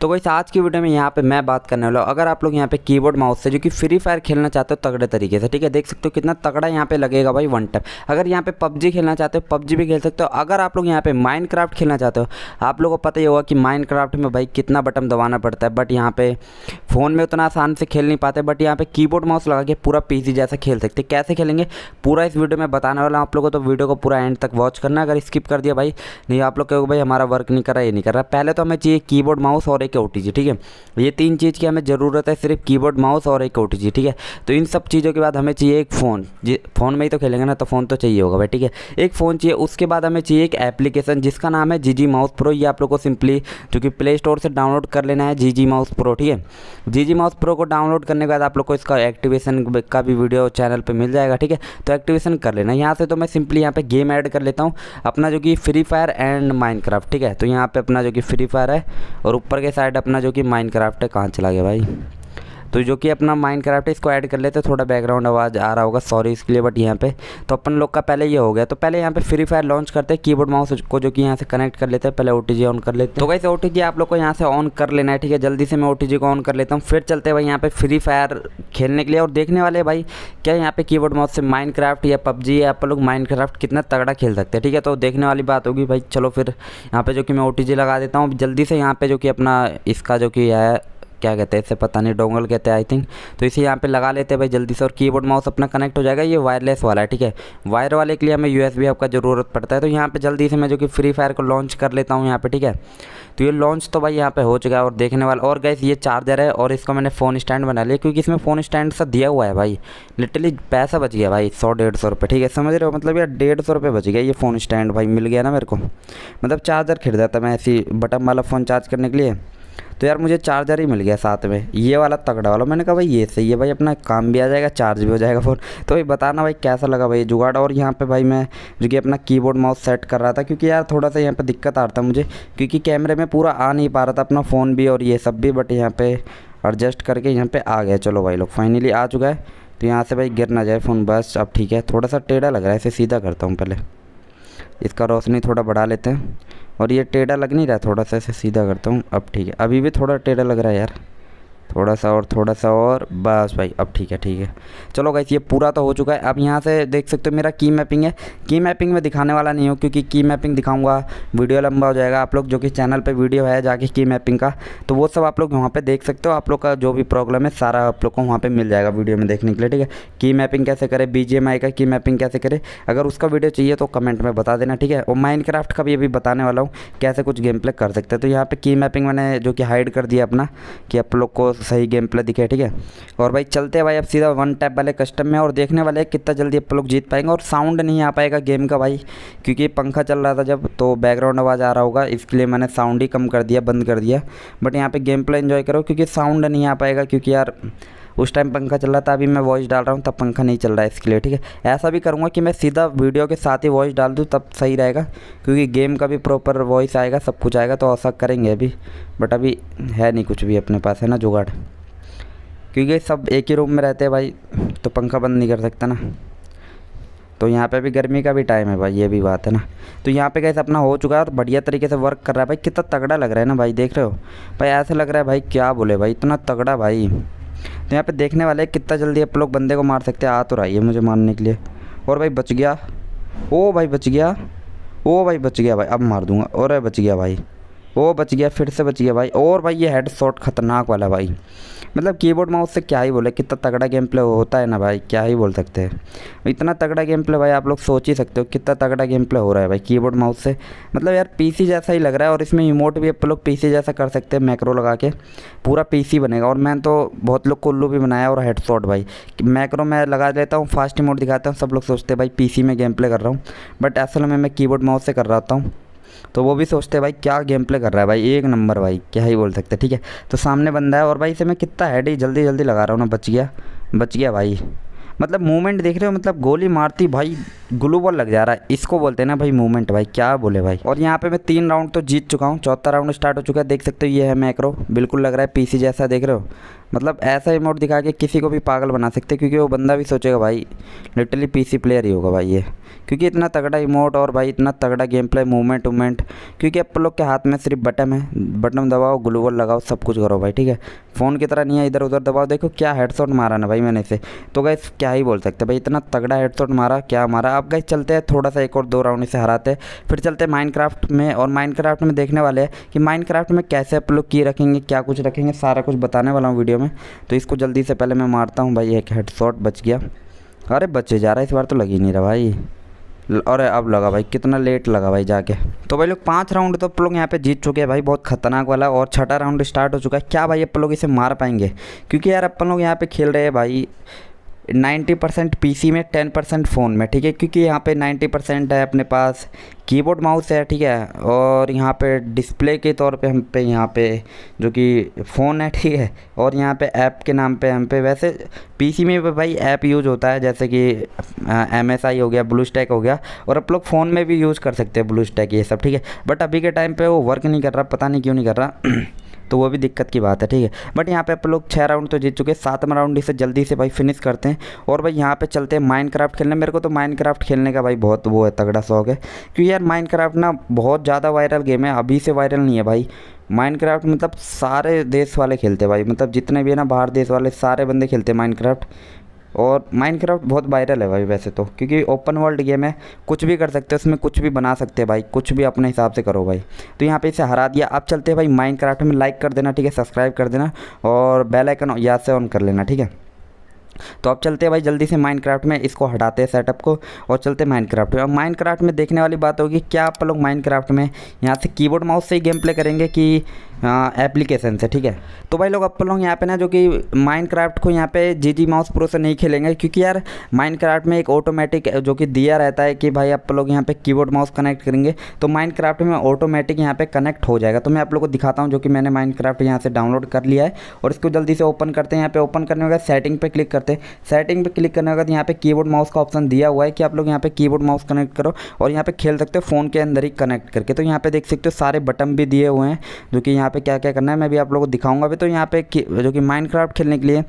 तो वैसे आज की वीडियो में यहाँ पे मैं बात करने वाला हूँ अगर आप लोग यहाँ पे कीबोर्ड माउस से जो कि फ्री फायर खेलना चाहते हो तगड़े तरीके से ठीक है देख सकते हो कितना तगड़ा यहाँ पे लगेगा भाई वन टैप अगर यहाँ पे पबजी खेलना चाहते हो पबजी भी खेल सकते हो अगर आप लोग यहाँ पे माइंड खेलना चाहते हो आप लोगों को पता ही होगा कि माइंड में भाई कितना बटन दबाना पड़ता है बट यहाँ पे फ़ोन में उतना आसान से खेल नहीं पाते बट यहाँ पे कीबोर्ड माउस लगा के पूरा पी जैसा खेल सकते कैसे खेलेंगे पूरा इस वीडियो में बताने वाला हूँ आप लोगों को तो वीडियो को पूरा एंड तक वॉच करना अगर स्किप कर दिया भाई नहीं आप लोग कहोगे भाई हमारा वर्क नहीं कर रहा ये नहीं कर रहा पहले तो हमें चाहिए कीबोर्ड माउस और एक ओ ठीक है तो ये तीन चीज़ की हमें ज़रूरत है सिर्फ कीबोर्ड माउस और एक ओ ठीक है तो इन सब चीज़ों के बाद हमें चाहिए एक फ़ोन फ़ोन में ही तो खेलेंगे ना तो फ़ोन तो चाहिए होगा भाई ठीक है एक फ़ोन चाहिए उसके बाद हमें चाहिए एक एप्लीकेशन जिसका नाम है जी जी माउस प्रो ये आप लोग को सिंपली जो कि प्ले स्टोर से डाउनलोड कर लेना है जी जी माउस प्रो ठीक है जी जी माउस प्रो को डाउनलोड करने के बाद आप लोग को इसका एक्टिवेशन का भी वीडियो चैनल पर मिल जाएगा ठीक है तो एक्टिवेशन कर लेना यहाँ से तो मैं सिंपली यहाँ पर गेम ऐड कर लेता हूँ अपना जो कि फ्री फायर एंड माइंड ठीक है तो यहाँ पर अपना जो कि फ्री फायर है और ऊपर के साइड अपना जो कि माइनक्राफ्ट है कहाँ चला गया भाई तो जो कि अपना माइंड क्राफ्ट है इसको ऐड कर लेते थोड़ा बैकग्राउंड आवाज़ आ रहा होगा सॉरी इसके लिए बट यहाँ पे तो अपन लोग का पहले ये हो गया तो पहले यहाँ पे फ्री फायर लॉन्च करते हैं कीबोर्ड माउस को जो कि यहाँ से कनेक्ट कर लेते हैं पहले ओ ऑन कर लेते हैं तो वैसे ओ आप लोग को यहाँ से ऑन कर लेना है ठीक है जल्दी से मैं ओ को ऑन कर लेता हूँ फिर चलते हैं भाई यहाँ पे फ्री फायर खेलने के लिए और देखने वाले भाई क्या यहाँ पे कीबोर्ड माउस से माइनक्राफ्ट या पबजी या आप लोग माइनक्राफ्ट कितना तगड़ा खेल सकते हैं ठीक है तो देखने वाली बात होगी भाई चलो फिर यहाँ पे जो कि मैं ओ लगा देता हूँ जल्दी से यहाँ पे जो कि अपना इसका जो कि है क्या कहते हैं इसे पता नहीं डोंगल कहते हैं आई थिंक तो इसे यहाँ पे लगा लेते हैं भाई जल्दी से और कीबोर्ड माउस अपना कनेक्ट हो जाएगा ये वायरलेस वाला है ठीक है वायर वाले के लिए हमें यू एस आपका ज़रूरत पड़ता है तो यहाँ पे जल्दी से मैं जो कि फ्री फायर को लॉन्च कर लेता हूँ यहाँ पे ठीक है तो ये लॉन्च तो भाई यहाँ पे हो चुका है और देखने वाला और गैस ये चार्जर है और इसको मैंने फ़ोन स्टैंड बना लिया क्योंकि इसमें फ़ोन स्टैंड सा दिया हुआ है भाई लिटरली पैसा बच गया भाई सौ डेढ़ सौ रुपये ठीक है समझ रहे हो मतलब यार डेढ़ सौ रुपये बच गया ये फ़ोन स्टैंड भाई मिल गया ना मेरे को मतलब चार्जर खरीदा था मैं ऐसी बटन वाला फ़ोन चार्ज करने के लिए तो यार मुझे चार्जर ही मिल गया साथ में ये वाला तगड़ा वाला मैंने कहा भाई ये सही है भाई अपना काम भी आ जाएगा चार्ज भी हो जाएगा फ़ोन तो भाई बताना भाई कैसा लगा भाई जुगाड़ और यहाँ पर भाई मैं जो कि अपना की माउस सेट कर रहा था क्योंकि यार थोड़ा सा यहाँ पर दिक्कत आ रहा था मुझे क्योंकि कैमरे में पूरा आ नहीं पा रहा था अपना फ़ोन भी और ये सब भी बट यहाँ पर एडजस्ट करके यहाँ पे आ गया चलो भाई लोग फाइनली आ चुका है तो यहाँ से भाई गिर ना जाए फ़ोन बस अब ठीक है थोड़ा सा टेढ़ा लग रहा है इसे सीधा करता हूँ पहले इसका रोशनी थोड़ा बढ़ा लेते हैं और ये टेढ़ा लग नहीं रहा थोड़ा सा ऐसे सीधा करता हूँ अब ठीक है अभी भी थोड़ा टेढ़ा लग रहा है यार थोड़ा सा और थोड़ा सा और बस भाई अब ठीक है ठीक है चलो गाइस ये पूरा तो हो चुका है अब यहाँ से देख सकते हो मेरा की मैपिंग है की मैपिंग में दिखाने वाला नहीं हूँ क्योंकि की मैपिंग दिखाऊंगा वीडियो लंबा हो जाएगा आप लोग जो कि चैनल पे वीडियो है जाके की मैपिंग का तो वो सब आप लोग वहाँ पर देख सकते हो आप लोग का जो भी प्रॉब्लम है सारा आप लोग को वहाँ पर मिल जाएगा वीडियो में देखने के लिए ठीक है की मैपिंग कैसे करे बी का की मैपिंग कैसे करे अगर उसका वीडियो चाहिए तो कमेंट में बता देना ठीक है और माइंड का भी अभी बताने वाला हूँ कैसे कुछ गेम प्ले कर सकते हैं तो यहाँ पर की मैपिंग मैंने जो कि हाइड कर दिया अपना कि आप लोग को सही गेम प्ले दिखे ठीक है और भाई चलते भाई अब सीधा वन टैप वाले कस्टम में और देखने वाले कितना जल्दी आप लोग जीत पाएंगे और साउंड नहीं आ पाएगा गेम का भाई क्योंकि पंखा चल रहा था जब तो बैकग्राउंड आवाज़ आ रहा होगा इसके लिए मैंने साउंड ही कम कर दिया बंद कर दिया बट यहाँ पर गेम प्ले इन्जॉय करो क्योंकि साउंड नहीं आ पाएगा क्योंकि यार उस टाइम पंखा चल रहा था अभी मैं वॉइस डाल रहा हूँ तब पंखा नहीं चल रहा है इसके लिए ठीक है ऐसा भी करूँगा कि मैं सीधा वीडियो के साथ ही वॉइस डाल दूँ तब सही रहेगा क्योंकि गेम का भी प्रॉपर वॉइस आएगा सब कुछ आएगा तो ऐसा करेंगे अभी बट अभी है नहीं कुछ भी अपने पास है ना जुगाड़ क्योंकि सब एक ही रूम में रहते हैं भाई तो पंखा बंद नहीं कर सकता ना तो यहाँ पे अभी गर्मी का भी टाइम है भाई ये भी बात है ना तो यहाँ पे कैसे अपना हो चुका है और बढ़िया तरीके से वर्क कर रहा है भाई कितना तगड़ा लग रहा है ना भाई देख रहे हो भाई ऐसा लग रहा है भाई क्या बोले भाई इतना तगड़ा भाई तो यहाँ पे देखने वाले कितना जल्दी आप लोग बंदे को मार सकते हैं आ तो रहा है मुझे मारने के लिए और भाई बच गया ओ भाई बच गया ओ भाई बच गया भाई अब मार दूंगा और बच गया भाई वो बच गया फिर से बच गया भाई और भाई ये हेड शॉट खतरनाक वाला भाई मतलब कीबोर्ड माउस से क्या ही बोले कितना तगड़ा गेम प्ले होता है ना भाई क्या ही बोल सकते हैं इतना तगड़ा गेम प्ले भाई आप लोग सोच ही सकते हो कितना तगड़ा गेम प्ले हो रहा है भाई कीबोर्ड माउस से मतलब यार पीसी जैसा ही लग रहा है और इसमें इमोट भी आप लोग पीसी जैसा कर सकते हैं मैक्रो लगा के पूरा पीसी बनेगा और मैंने तो बहुत लोग कुल्लू भी बनाया और हेडसॉट भाई मैक्रो मैं लगा लेता हूँ फास्ट इमोट दिखाता हूँ सब लोग सोचते हैं भाई पी में गेम प्ले कर रहा हूँ बट असल में मैं कीबोर्ड माउस से कर रहा हूँ तो वो भी सोचते हैं भाई क्या गेम प्ले कर रहा है भाई एक नंबर भाई क्या ही बोल सकते ठीक है तो सामने बंदा है और भाई इसे मैं कितना हैड ही जल्दी जल्दी लगा रहा हूँ ना बच गया बच गया भाई मतलब मूवमेंट देख रहे हो मतलब गोली मारती भाई ग्लू बॉल लग जा रहा है इसको बोलते हैं ना भाई मूवमेंट भाई क्या बोले भाई और यहाँ पे मैं तीन राउंड तो जीत चुका हूँ चौथा राउंड स्टार्ट हो चुका है देख सकते हो ये है मैक्रो बिल्कुल लग रहा है पीसी जैसा देख रहे हो मतलब ऐसा इमोट दिखा के किसी को भी पागल बना सकते हैं क्योंकि वो बंदा भी सोचेगा भाई लिटरली पी प्लेयर ही होगा भाई ये क्योंकि इतना तगड़ा इमोट और भाई इतना तगड़ा गेम प्ले मूवमेंट वूवमेंट क्योंकि अपन लोग के हाथ में सिर्फ बटन है बटन दबाओ ग्लूबल लगाओ सब कुछ करो भाई ठीक है फ़ोन की तरह नहीं है इधर उधर दबाओ देखो क्या हेडसोट मारा ना भाई मैंने इसे तो गैस क्या ही बोल सकते भाई इतना तगड़ा हेडसोट मारा क्या मारा आप गए चलते हैं थोड़ा सा एक और दो राउंड इसे हराते हैं फिर चलते हैं माइनक्राफ्ट में और माइनक्राफ्ट में देखने वाले हैं कि माइनक्राफ्ट में कैसे आप लोग की रखेंगे क्या कुछ रखेंगे सारा कुछ बताने वाला हूँ वीडियो में तो इसको जल्दी से पहले मैं मारता हूँ भाई एक हेड बच गया अरे बच्चे जा रहा है इस बार तो लग ही नहीं रहा भाई अरे अब लगा भाई कितना लेट लगा भाई जाके तो भाई लोग पाँच राउंड तो आप लोग यहाँ पे जीत चुके हैं भाई बहुत खतरनाक वाला और छठा राउंड स्टार्ट हो चुका है क्या भाई अपन लोग इसे मार पाएंगे क्योंकि यार अपन लोग यहाँ पे खेल रहे हैं भाई 90 परसेंट पी में 10 परसेंट फ़ोन में ठीक है क्योंकि यहाँ पे 90 परसेंट है अपने पास कीबोर्ड माउस है ठीक है और यहाँ पे डिस्प्ले के तौर पे हम पे यहाँ पे जो कि फ़ोन है ठीक है और यहाँ पे ऐप के नाम पे हम पे वैसे पीसी में भाई ऐप यूज होता है जैसे कि एम एस आई हो गया ब्लू स्टैक हो गया और आप लोग फ़ोन में भी यूज़ कर सकते हैं ब्लू स्टैक ये सब ठीक है बट अभी के टाइम पर वो वर्क नहीं कर रहा पता नहीं क्यों नहीं कर रहा तो वो भी दिक्कत की बात है ठीक है बट यहाँ पे आप लोग छः राउंड तो जीत चुके हैं सातवा राउंड इसे जल्दी से भाई फिनिश करते हैं और भाई यहाँ पे चलते हैं माइंड खेलने मेरे को तो माइंड खेलने का भाई बहुत वो है तगड़ा शौक है क्योंकि यार माइंड ना बहुत ज़्यादा वायरल गेम है अभी से वायरल नहीं है भाई माइनक्राफ्ट मतलब सारे देश वाले खेलते हैं भाई मतलब जितने भी है ना बाहर देश वाले सारे बंदे खेलते हैं माइनक्राफ्ट और माइनक्राफ्ट बहुत वायरल है भाई वैसे तो क्योंकि ओपन वर्ल्ड गेम है कुछ भी कर सकते हो उसमें कुछ भी बना सकते हैं भाई कुछ भी अपने हिसाब से करो भाई तो यहाँ पे इसे हरा दिया अब चलते हैं भाई माइनक्राफ्ट में लाइक कर देना ठीक है सब्सक्राइब कर देना और बेलाइकन याद से ऑन कर लेना ठीक है तो अब चलते हैं भाई जल्दी से माइनक्राफ्ट में इसको हटाते हैं सेटअप को और चलते हैं माइनक्राफ्ट में अब माइनक्राफ्ट में देखने वाली बात होगी क्या आप लोग माइनक्राफ्ट में यहाँ से कीबोर्ड माउस से ही गेम प्ले करेंगे कि एप्लीकेशन से ठीक है तो भाई लोग अपन लोग यहाँ पे ना जो कि माइनक्राफ्ट को यहाँ पे जी जी माउस प्रो से नहीं खेलेंगे क्योंकि यार माइनक्राफ्ट में एक ऑटोमेटिक जो कि दिया रहता है कि भाई आप लोग यहाँ पे कीबोर्ड माउस कनेक्ट करेंगे तो माइनक्राफ्ट में ऑटोमेटिक यहाँ पे कनेक्ट हो जाएगा तो मैं आप लोग को दिखाता हूँ जो कि मैंने माइनक्राफ्ट यहाँ से डाउनलोड कर लिया है और इसको जल्दी से ओपन करते हैं यहाँ पे ओपन करने के बाद सेटिंग पे क्लिक करते जाते सेटिंग पे क्लिक करने के बाद यहाँ पे कीबोर्ड माउस का ऑप्शन दिया हुआ है कि आप लोग यहाँ पे कीबोर्ड माउस कनेक्ट करो और यहाँ पे खेल सकते हो फ़ोन के अंदर ही कनेक्ट करके तो यहाँ पे देख सकते हो सारे बटन भी दिए हुए हैं जो कि यहाँ पे क्या क्या करना है मैं भी आप लोगों को दिखाऊंगा अभी तो यहाँ पे जो कि माइंड खेलने के लिए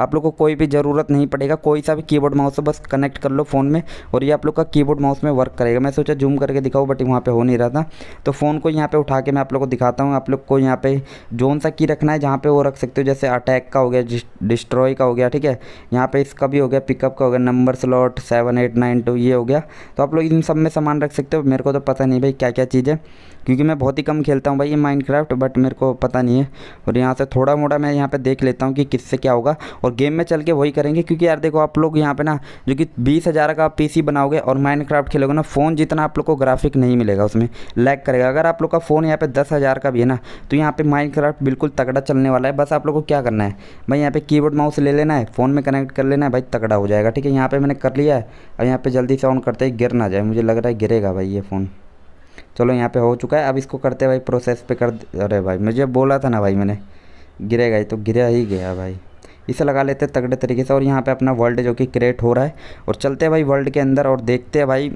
आप लोग को कोई भी ज़रूरत नहीं पड़ेगा कोई सा भी की माउस बस कनेक्ट कर लो फ़ोन में और ये आप लोग का की माउस में वर्क करेगा मैं सोचा जूम करके दिखाऊँ बट वहाँ पर हो नहीं रहा था तो फ़ोन को यहाँ पर उठा के मैं आप लोग को दिखाता हूँ आप लोग को यहाँ पे जोन सा की रखना है जहाँ पे वो रख सकते हो जैसे अटैक का हो गया डिस्ट्रॉय का हो गया ठीक है यहाँ पे इसका भी हो गया पिकअप का हो गया number slot seven eight nine two ये हो गया तो आप लोग इन सब में सामान रख सकते हो मेरे को तो पता नहीं भाई क्या क्या चीज़ है क्योंकि मैं बहुत ही कम खेलता हूँ भाई ये माइनक्राफ्ट बट मेरे को पता नहीं है और यहाँ से थोड़ा मोटा मैं यहाँ पे देख लेता हूँ कि किससे क्या होगा और गेम में चल के वही करेंगे क्योंकि यार देखो आप लोग यहाँ पे ना जो कि बीस हज़ार का पीसी बनाओगे और माइनक्राफ्ट खेलोगे ना फ़ोन जितना आप लोग को ग्राफिक नहीं मिलेगा उसमें लैक करेगा अगर आप लोग का फ़ोन यहाँ पे दस हज़ार का भी है ना तो यहाँ पे माइंड बिल्कुल तगड़ा चलने वाला है बस आप लोग को क्या करना है भाई यहाँ पे कीबोर्ड माउस ले लेना है फ़ोन में कनेक्ट कर लेना है भाई तगड़ा हो जाएगा ठीक है यहाँ पे मैंने कर लिया है अब यहाँ पे जल्दी से ऑन करते ही गिर ना जाए मुझे लग रहा है गिरेगा भाई ये फ़ोन चलो यहाँ पे हो चुका है अब इसको करते भाई प्रोसेस पे कर अरे भाई मुझे बोला था ना भाई मैंने गिरेगा ही तो गिरा ही गया भाई इसे लगा लेते हैं तगड़े तरीके से और यहाँ पे अपना वर्ल्ड जो कि क्रिएट हो रहा है और चलते हैं भाई वर्ल्ड के अंदर और देखते हैं भाई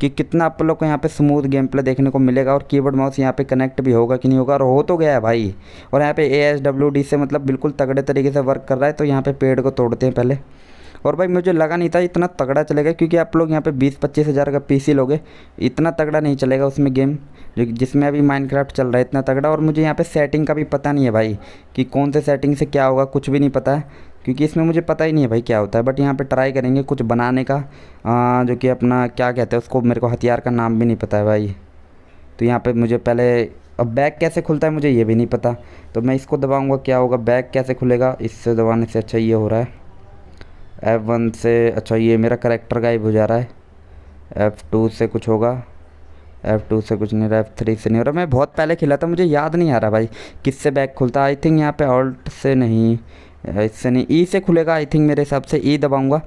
कि कितना आप लोग को यहाँ पे स्मूथ गेम प्ले देखने को मिलेगा और कीबोर्ड माउस यहाँ पे कनेक्ट भी होगा कि नहीं होगा और हो तो गया है भाई और यहाँ पे ए से मतलब बिल्कुल तगड़े तरीके से वर्क कर रहा है तो यहाँ पर पे पेड़ को तोड़ते हैं पहले और भाई मुझे लगा नहीं था इतना तगड़ा चलेगा क्योंकि आप लोग यहाँ पे बीस पच्चीस हज़ार का पी लोगे इतना तगड़ा नहीं चलेगा उसमें गेम जो जिसमें अभी माइनक्राफ्ट चल रहा है इतना तगड़ा और मुझे यहाँ पे सेटिंग का भी पता नहीं है भाई कि कौन से सेटिंग से क्या होगा कुछ भी नहीं पता है क्योंकि इसमें मुझे पता ही नहीं है भाई क्या होता है बट यहाँ पे ट्राई करेंगे कुछ बनाने का आ, जो कि अपना क्या कहते हैं उसको मेरे को हथियार का नाम भी नहीं पता है भाई तो यहाँ पे मुझे पहले अब बैग कैसे खुलता है मुझे ये भी नहीं पता तो मैं इसको दबाऊँगा क्या होगा बैग कैसे खुलेगा इससे दबाने से अच्छा ये हो रहा है एफ़ वन से अच्छा ये मेरा करेक्टर गायब हो जा रहा है एफ़ टू से कुछ होगा एफ़ टू से कुछ नहीं रहा एफ़ थ्री से नहीं हो रहा मैं बहुत पहले खेला था मुझे याद नहीं आ रहा भाई किससे बैक खुलता आई थिंक यहाँ पे ऑल्ट से नहीं इससे नहीं ई e से खुलेगा आई थिंक मेरे हिसाब से ई e दबाऊँगा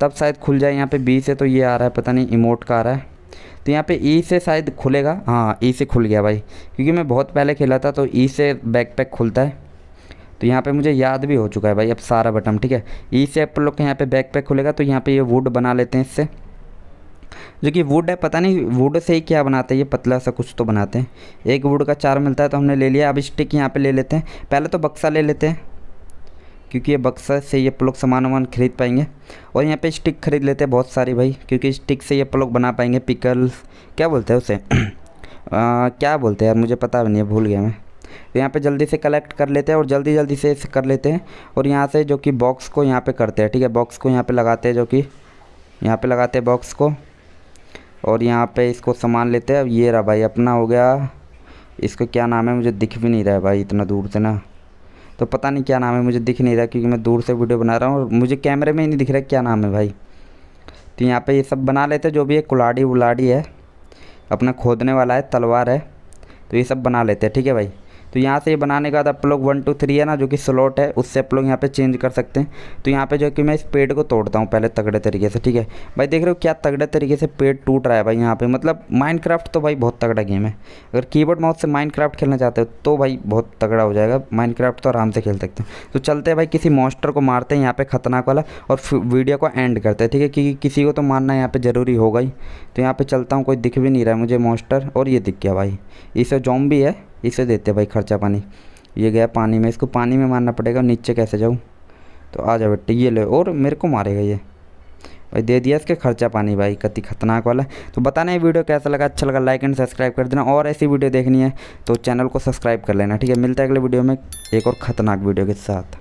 तब शायद खुल जाए यहाँ पर बी से तो ये आ रहा है पता नहीं इमोट का आ रहा है तो यहाँ पे ई e से शायद खुलेगा हाँ ई से खुल गया भाई क्योंकि मैं बहुत पहले खेला था तो ई से बैकपैक पैक खुलता है तो यहाँ पे मुझे याद भी हो चुका है भाई अब सारा बटन ठीक है ई से आप लोग के यहाँ पे बैक पैक खुलेगा तो यहाँ पे ये वुड बना लेते हैं इससे जो कि वुड है पता नहीं वुड से ही क्या बनाते हैं ये पतला सा कुछ तो बनाते हैं एक वुड का चार मिलता है तो हमने ले लिया अब स्टिक यहाँ पर ले लेते हैं पहले तो बक्सा ले लेते हैं क्योंकि ये बक्सा से ये प्लग सामान वामान खरीद पाएंगे और यहाँ पे स्टिक खरीद लेते हैं बहुत सारी भाई क्योंकि स्टिक से ये प्लग बना पाएंगे पिकल्स क्या बोलते हैं उसे आ, क्या बोलते हैं यार मुझे पता भी नहीं है भूल गया मैं तो यहाँ पे जल्दी से कलेक्ट कर लेते हैं और जल्दी जल्दी से कर लेते हैं और यहाँ से जो कि बॉक्स को यहाँ पे करते हैं ठीक है बॉक्स को यहाँ पे लगाते हैं जो कि यहाँ पे लगाते हैं बॉक्स को और यहाँ पे इसको सामान लेते हैं अब ये रहा भाई अपना हो गया इसको क्या नाम है मुझे दिख भी नहीं रहा है भाई इतना दूर से ना तो पता नहीं क्या नाम है मुझे दिख नहीं रहा क्योंकि मैं दूर से वीडियो बना रहा हूँ और मुझे कैमरे में ही नहीं दिख रहा क्या नाम है भाई तो यहाँ पे ये सब बना लेते हैं जो भी है कुलाड़ी उलाड़ी है अपना खोदने वाला है तलवार है तो ये सब बना लेते हैं ठीक है भाई तो यहाँ से ये बनाने के बाद आप लोग वन टू थ्री है ना जो कि स्लॉट है उससे आप लोग यहाँ पे चेंज कर सकते हैं तो यहाँ पे जो कि मैं इस पेड़ को तोड़ता हूँ पहले तगड़े तरीके से ठीक है भाई देख रहे हो क्या तगड़े तरीके से पेड़ टूट रहा है भाई यहाँ पे मतलब माइंड तो भाई बहुत तगड़ा गेम है अगर कीबोर्ड माउस से माइंड खेलना चाहते हो तो भाई बहुत तगड़ा हो जाएगा माइंड तो आराम से खेल सकते हैं तो चलते हैं भाई किसी मॉन्स्टर को मारते हैं यहाँ पे खतरनाक वाला और वीडियो को एंड करते हैं ठीक है क्योंकि किसी को तो मारना यहाँ पे ज़रूरी होगा ही तो यहाँ पर चलता हूँ कोई दिख भी नहीं रहा है मुझे मॉन्स्टर और ये दिख गया भाई इसे जॉम्बी है इसे देते हैं भाई खर्चा पानी ये गया पानी में इसको पानी में मारना पड़ेगा नीचे कैसे जाऊँ तो आ जाओ बेटे ये ले और मेरे को मारेगा ये भाई दे दिया इसके खर्चा पानी भाई कति खतरनाक वाला तो बताना ये वीडियो कैसा लगा अच्छा लगा लाइक एंड सब्सक्राइब कर देना और ऐसी वीडियो देखनी है तो चैनल को सब्सक्राइब कर लेना ठीक है मिलता है अगले वीडियो में एक और ख़तरनाक वीडियो के साथ